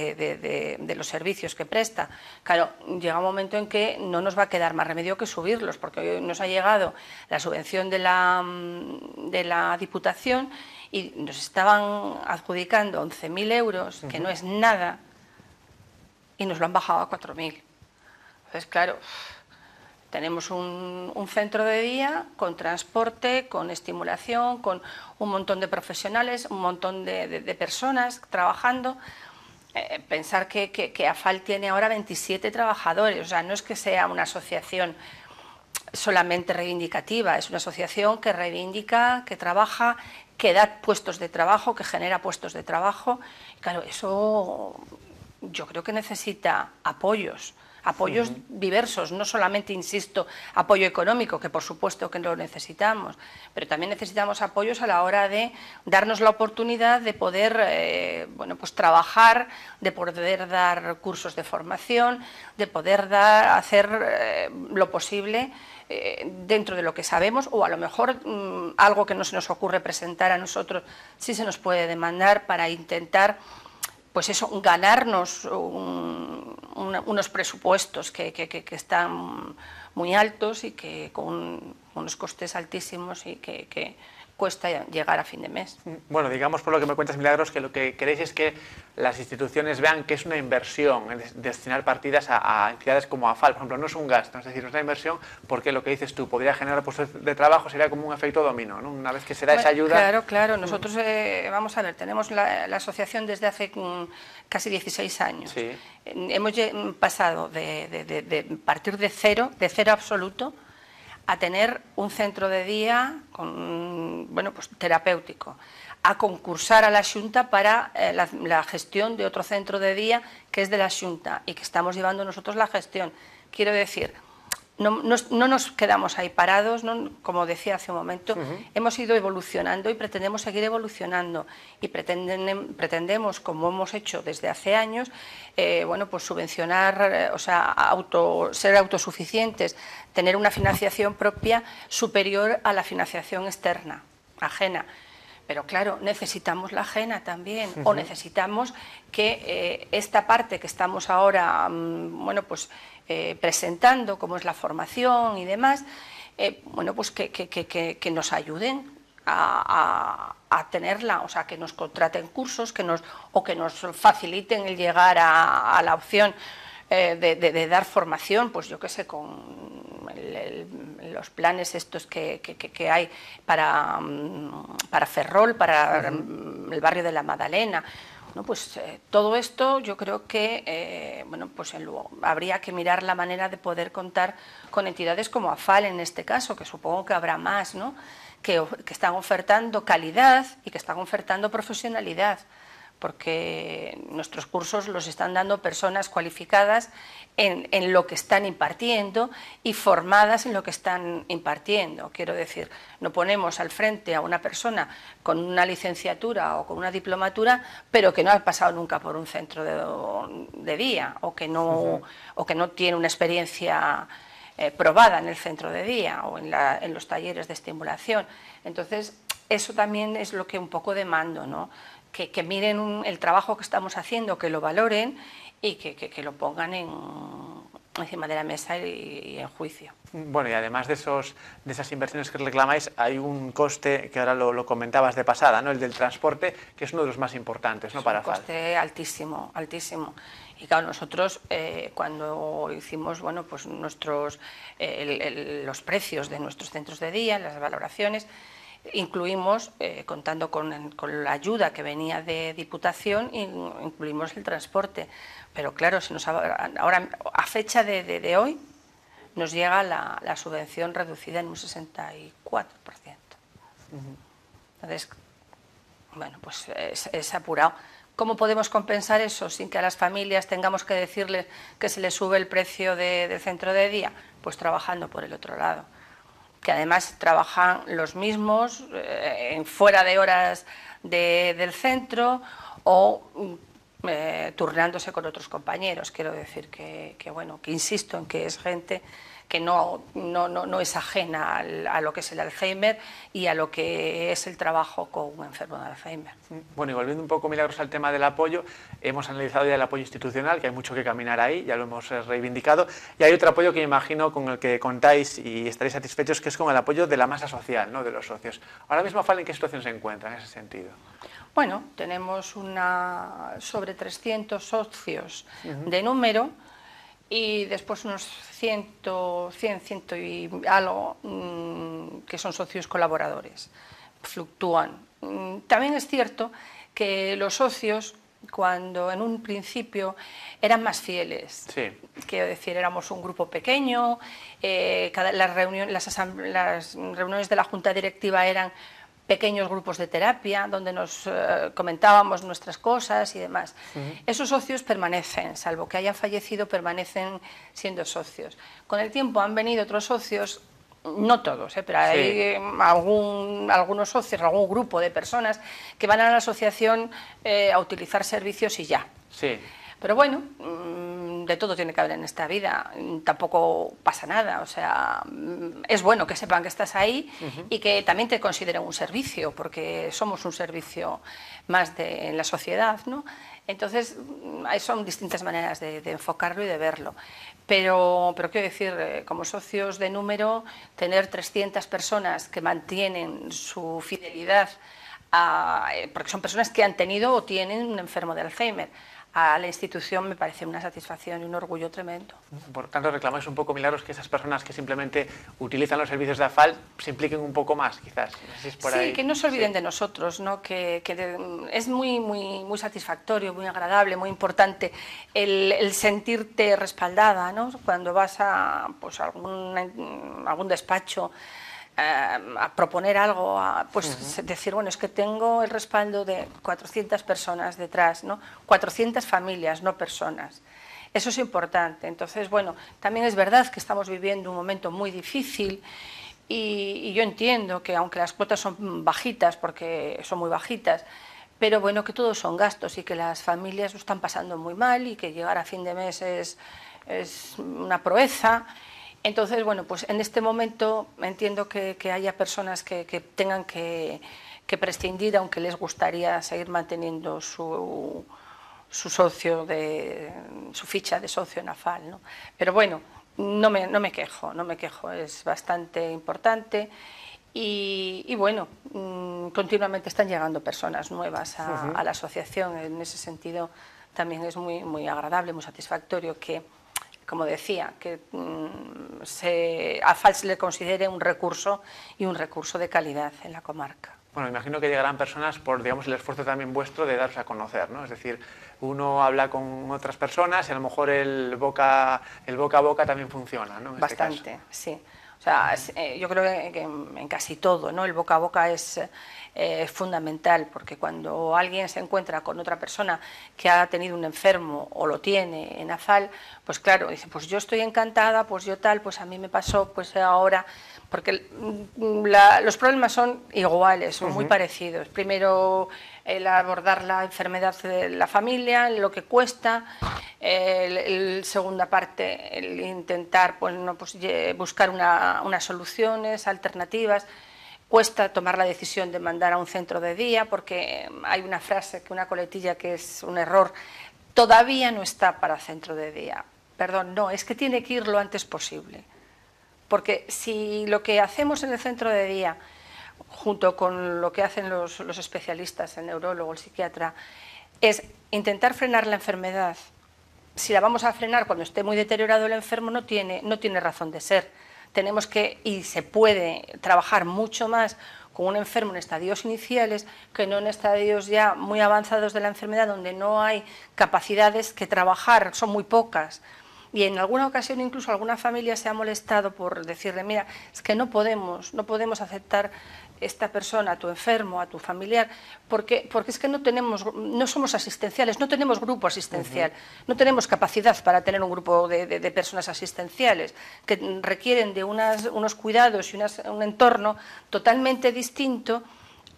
Eh, de, los servicios que presta. Claro, llega un momento en que no nos va a quedar más remedio que subirlos, porque hoy nos ha llegado la subvención de la, mm, de la Diputación y nos estaban adjudicando 11.000 euros, que no es nada, y nos lo han bajado a 4.000. Entonces, claro, tenemos un, centro de día con transporte, con estimulación, con un montón de profesionales, un montón de personas trabajando. Eh, eh, pensar que, AFAL tiene ahora 27 trabajadores, o sea, no es que sea una asociación solamente reivindicativa, es una asociación que reivindica, que trabaja, que da puestos de trabajo, que genera puestos de trabajo. claro, eso yo creo que necesita apoyos apoyos diversos, no solamente, insisto, apoyo económico, que por supuesto que lo necesitamos, pero también necesitamos apoyos a la hora de darnos la oportunidad de poder eh, bueno, pues trabajar, de poder dar cursos de formación, de poder dar, hacer eh, lo posible eh, dentro de lo que sabemos o a lo mejor mm, algo que no se nos ocurre presentar a nosotros, sí se nos puede demandar para intentar pues eso, ganarnos un, unos presupuestos que, que, están muy altos y que con unos costes altísimos y que cuesta llegar a fin de mes. Mm. Bueno, digamos por lo que me cuentas, Milagros, que lo que queréis es que las instituciones vean que es una inversión destinar partidas a, entidades como AFAL, por ejemplo, no es un gasto, es decir, es una inversión porque lo que dices tú podría generar puestos de trabajo, sería como un efecto domino, ¿no? una vez que se da esa ayuda. Claro, claro, mm. nosotros, eh, vamos a ver, tenemos la, asociación desde hace mm, casi 16 años. Hemos pasado de partir de cero, de cero absoluto, a tener un centro de día con, bueno, pues, terapéutico, a concursar a la Junta para eh, la, gestión de otro centro de día que es de la Junta y que estamos llevando nosotros la gestión. Quiero decir, no, nos quedamos ahí parados, como decía hace un momento, hemos ido evolucionando y pretendemos seguir evolucionando y pretendemos, como hemos hecho desde hace años, eh, bueno, pues subvencionar, eh, o sea, auto, ser autosuficientes, tener una financiación propia superior a la financiación externa, ajena. Pero claro, necesitamos la ajena también, o necesitamos que eh, esta parte que estamos ahora, mm, bueno, pues eh, presentando, como es la formación y demás, eh, bueno, pues que, que, nos ayuden a, tenerla, o sea, que nos contraten cursos, que nos o que nos faciliten el llegar a, la opción de, de dar formación, pues yo qué sé, con los planes estos que, hay para, mm, para, Ferrol, para mm, el barrio de la Madalena. pues eh, todo esto yo creo que eh, bueno, pues habría que mirar la manera de poder contar con entidades como AFAL en este caso, que supongo que habrá más, ¿no? que están ofertando calidad y que están ofertando profesionalidad porque nuestros cursos los están dando personas cualificadas en, lo que están impartiendo y formadas en lo que están impartiendo. Quiero decir, no ponemos al frente a una persona con una licenciatura o con una diplomatura, pero que no ha pasado nunca por un centro de, día o que, no, tiene una experiencia eh, probada en el centro de día o en, en los talleres de estimulación. Entonces, eso también es lo que un poco demando, ¿no? que, miren el trabajo que estamos haciendo, que lo valoren y que, lo pongan en, encima de la mesa y, en juicio. Bueno, y además de, esos, de esas inversiones que reclamáis, hay un coste, que ahora lo, comentabas de pasada, ¿no? el del transporte, que es uno de los más importantes ¿no? Es para un coste altísimo, altísimo. Y claro, nosotros eh, cuando hicimos bueno, pues nuestros, eh, los precios de nuestros centros de día, las valoraciones, incluimos, eh, contando con, la ayuda que venía de Diputación, incluimos el transporte. Pero claro, nos, ahora, a fecha de, hoy nos llega la, subvención reducida en un 64%. Entonces, bueno, pues es, apurado. ¿Cómo podemos compensar eso sin que a las familias tengamos que decirles que se les sube el precio de, del centro de día? Pues trabajando por el otro lado que además trabajan los mismos eh, fuera de horas del centro o mm, eh, turnándose con otros compañeros. Quiero decir que, que, bueno, que insisto en que es gente que no, no, no, es ajena a lo que es el Alzheimer y a lo que es el trabajo con un enfermo de Alzheimer. Bueno, y volviendo un poco, Milagros, al tema del apoyo, hemos analizado ya el apoyo institucional, que hay mucho que caminar ahí, ya lo hemos eh, reivindicado, y hay otro apoyo que imagino con el que contáis y estaréis satisfechos, que es con el apoyo de la masa social, ¿no? de los socios. Ahora mismo, Fal, ¿en qué situación se encuentra en ese sentido? Bueno, tenemos una sobre 300 socios de número, y después unos ciento 100, y algo mm, que son socios colaboradores, fluctúan. Mm, también es cierto que los socios, cuando en un principio eran más fieles, quiero decir, éramos un grupo pequeño, eh, cada, las, las reuniones de la junta directiva eran pequeños grupos de terapia donde nos eh, comentábamos nuestras cosas y demás. Esos socios permanecen, salvo que hayan fallecido, permanecen siendo socios. Con el tiempo han venido otros socios, no todos, eh, pero hay eh, algunos socios, algún grupo de personas que van a la asociación a utilizar servicios y ya. Sí. Pero bueno, mm, de todo tiene que haber en esta vida, tampoco pasa nada, o sea, mm, es bueno que sepan que estás ahí y que también te consideren un servicio, porque somos un servicio más de, en la sociedad, ¿no? Entonces, mm, son distintas maneras de, enfocarlo y de verlo. Pero, pero quiero decir, eh, como socios de número, tener 300 personas que mantienen su fidelidad, eh, porque son personas que han tenido o tienen un enfermo de Alzheimer a la institución me parece una satisfacción y un orgullo tremendo. Por tanto, reclamáis un poco milagros que esas personas que simplemente utilizan los servicios de AFAL se impliquen un poco más, quizás. sí, que no se olviden de nosotros, ¿no? que, es muy, muy, muy satisfactorio, muy agradable, muy importante el, sentirte respaldada cuando vas a, pues, algún, a algún despacho eh, a, proponer algo, pues decir, bueno, es que tengo el respaldo de 400 personas detrás, ¿no? 400 familias, no personas. Eso es importante. Entonces, bueno, también es verdad que estamos viviendo un momento muy difícil y, yo entiendo que aunque las cuotas son bajitas, porque son muy bajitas, pero bueno, que todos son gastos y que las familias lo están pasando muy mal y que llegar a fin de mes es una proeza entonces, bueno, pues en este momento entiendo que, haya personas que, tengan que, prescindir, aunque les gustaría seguir manteniendo su, socio de su ficha de socio en AFAL, ¿no? Pero bueno, no me, no me quejo, no me quejo, es bastante importante. Y, bueno, mm, continuamente están llegando personas nuevas a, a, la asociación. En ese sentido, también es muy, muy agradable, muy satisfactorio que como decía, que mm, se, a FALS le considere un recurso y un recurso de calidad en la comarca. Bueno, imagino que llegarán personas por, digamos, el esfuerzo también vuestro de darse a conocer, ¿no? Es decir, uno habla con otras personas y a lo mejor el boca, el boca a boca también funciona, ¿no? Este Bastante, sí. O sea, eh, yo creo que, en, casi todo, ¿no? El boca a boca eh, es fundamental porque cuando alguien se encuentra con otra persona que ha tenido un enfermo o lo tiene en azal, pues claro, dice, pues yo estoy encantada, pues yo tal, pues a mí me pasó, pues ahora, porque mm, los problemas son iguales, son muy parecidos. Primero el abordar la enfermedad de la familia, lo que cuesta, la segunda parte, el intentar pues, pues buscar unas soluciones alternativas cuesta tomar la decisión de mandar a un centro de día porque hay una frase, que una coletilla que es un error, todavía no está para centro de día. Perdón, no, es que tiene que ir lo antes posible. Porque si lo que hacemos en el centro de día junto con lo que hacen los, especialistas, el neurólogo, el psiquiatra, es intentar frenar la enfermedad. Si la vamos a frenar cuando esté muy deteriorado el enfermo, no tiene, no tiene razón de ser. Tenemos que, y se puede, trabajar mucho más con un enfermo en estadios iniciales que no en estadios ya muy avanzados de la enfermedad, donde no hay capacidades que trabajar, son muy pocas y en alguna ocasión incluso alguna familia se ha molestado por decirle, mira, es que no podemos, no podemos aceptar esta persona, a tu enfermo, a tu familiar, porque, porque es que no, tenemos, no somos asistenciales, no tenemos grupo asistencial, no tenemos capacidad para tener un grupo de, personas asistenciales que requieren de unos cuidados y un entorno totalmente distinto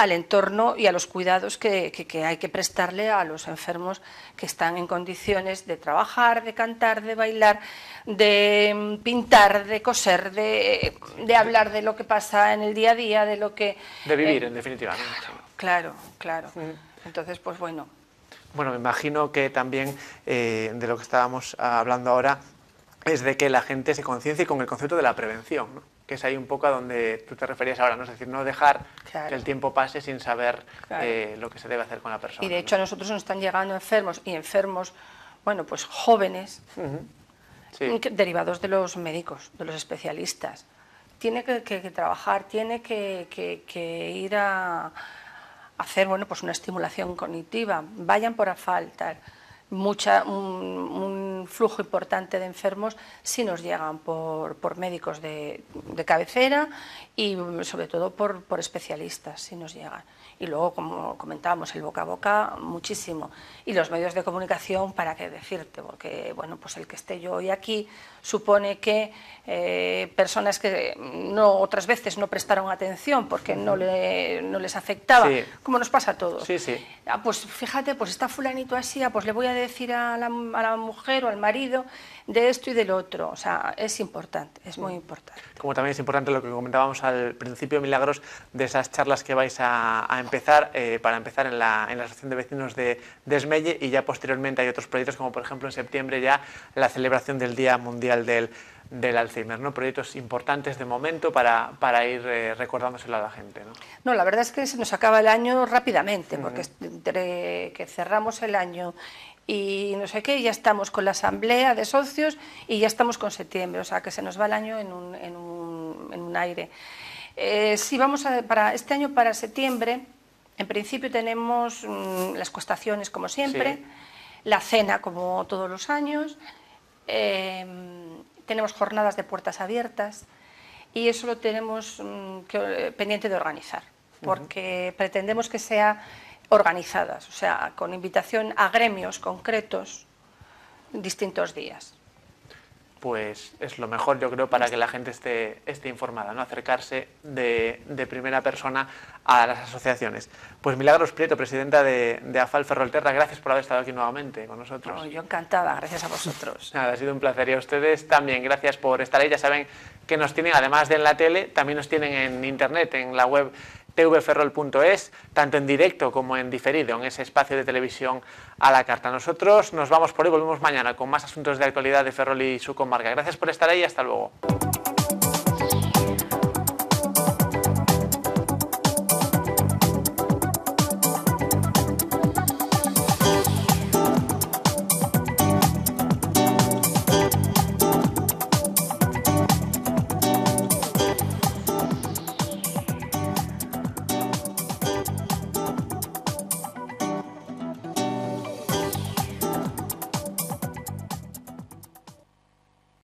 al entorno y a los cuidados que, hay que prestarle a los enfermos que están en condiciones de trabajar, de cantar, de bailar, de mm, pintar, de coser, eh, de, hablar de lo que pasa en el día a día, de lo que... De vivir, eh, en definitiva. Claro, claro. Entonces, pues bueno. Bueno, me imagino que también eh, de lo que estábamos hablando ahora es de que la gente se conciencie con el concepto de la prevención, ¿no? que es ahí un poco a donde tú te referías ahora, ¿no? Es decir, no dejar que el tiempo pase sin saber eh, lo que se debe hacer con la persona. Y de hecho a nosotros nos están llegando enfermos y enfermos, bueno, pues jóvenes, derivados de los médicos, de los especialistas. Tiene que, trabajar, tiene que, ir a hacer, bueno, pues una estimulación cognitiva, vayan por faltar, mucha, flujo importante de enfermos ...si nos llegan por, por médicos de, cabecera y sobre todo por, por especialistas, ...si nos llegan. Y luego, como comentábamos, el boca a boca muchísimo. Y los medios de comunicación, ¿para qué decirte? Porque bueno, pues el que esté yo hoy aquí supone que eh, personas que no otras veces no prestaron atención porque no, le, no les afectaba, como nos pasa a todos. Ah, pues fíjate, pues está fulanito así, ah, pues le voy a decir a la, a la mujer o al marido, de esto y del otro. O sea, es importante, es muy importante. Como también es importante lo que comentábamos al principio, Milagros, de esas charlas que vais a, empezar, eh, para empezar en la, en Asociación de Vecinos de, Desmelle y ya posteriormente hay otros proyectos, como por ejemplo en septiembre ya la celebración del Día Mundial del Alzheimer, ¿no? Proyectos importantes de momento para, para ir eh, recordándoselo a la gente, ¿no? No, la verdad es que se nos acaba el año rápidamente, porque entre que cerramos el año y no sé qué, ya estamos con la asamblea de socios y ya estamos con septiembre, o sea que se nos va el año en un, aire. Eh, si vamos para este año, para septiembre, en principio tenemos mm, las costaciones como siempre, la cena como todos los años, em, tenemos jornadas de puertas abiertas y eso lo tenemos mm, eh, pendiente de organizar, porque pretendemos que sea organizadas, o sea, con invitación a gremios concretos distintos días. Pues es lo mejor, yo creo, para que la gente esté, esté informada, ¿no? acercarse de, de primera persona a las asociaciones. Pues Milagros Prieto, presidenta de, de AFAL Ferrolterra, gracias por haber estado aquí nuevamente con nosotros. yo encantada, gracias a vosotros. Nada, ha sido un placer y a ustedes también, gracias por estar ahí. Ya saben que nos tienen, además de en la tele, también nos tienen en internet, en la web tvferrol.es, tanto en directo como en diferido, en ese espacio de televisión a la carta. Nosotros nos vamos por hoy, volvemos mañana con más asuntos de actualidad de Ferrol y su comarca. Gracias por estar ahí y hasta luego.